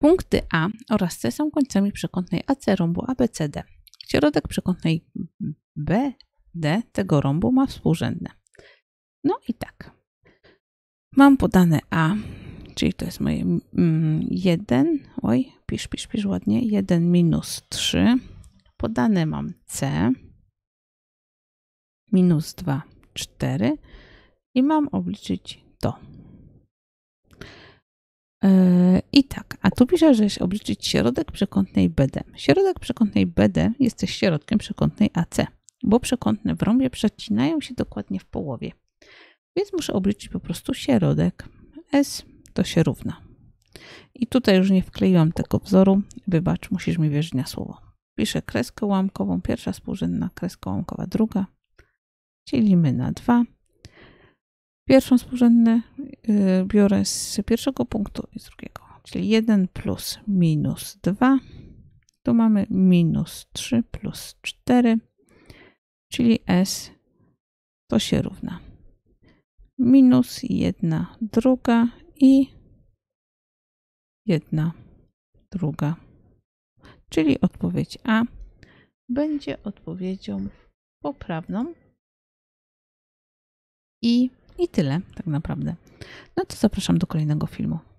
Punkty A oraz C są końcami przekątnej AC rąbu ABCD. Środek przekątnej BD tego rąbu ma współrzędne. No i tak. Mam podane A, czyli to jest moje 1, mm, oj, pisz, pisz, pisz ładnie, 1 minus 3. Podane mam C, minus 2, 4 i mam obliczyć to. E, tu pisze, że obliczyć środek przekątnej BD. Środek przekątnej BD jest też środkiem przekątnej AC, bo przekątne w rąbie przecinają się dokładnie w połowie. Więc muszę obliczyć po prostu środek. S to się równa. I tutaj już nie wkleiłam tego wzoru. Wybacz, musisz mi wierzyć na słowo. Piszę kreskę łamkową, pierwsza współrzędna, kreska łamkowa druga. Dzielimy na dwa. Pierwszą współrzędne y, biorę z pierwszego punktu i z drugiego. Czyli 1 plus minus 2. Tu mamy minus 3 plus 4, czyli S to się równa. Minus 1 druga i 1 druga. Czyli odpowiedź A będzie odpowiedzią poprawną. I, I tyle tak naprawdę. No to zapraszam do kolejnego filmu.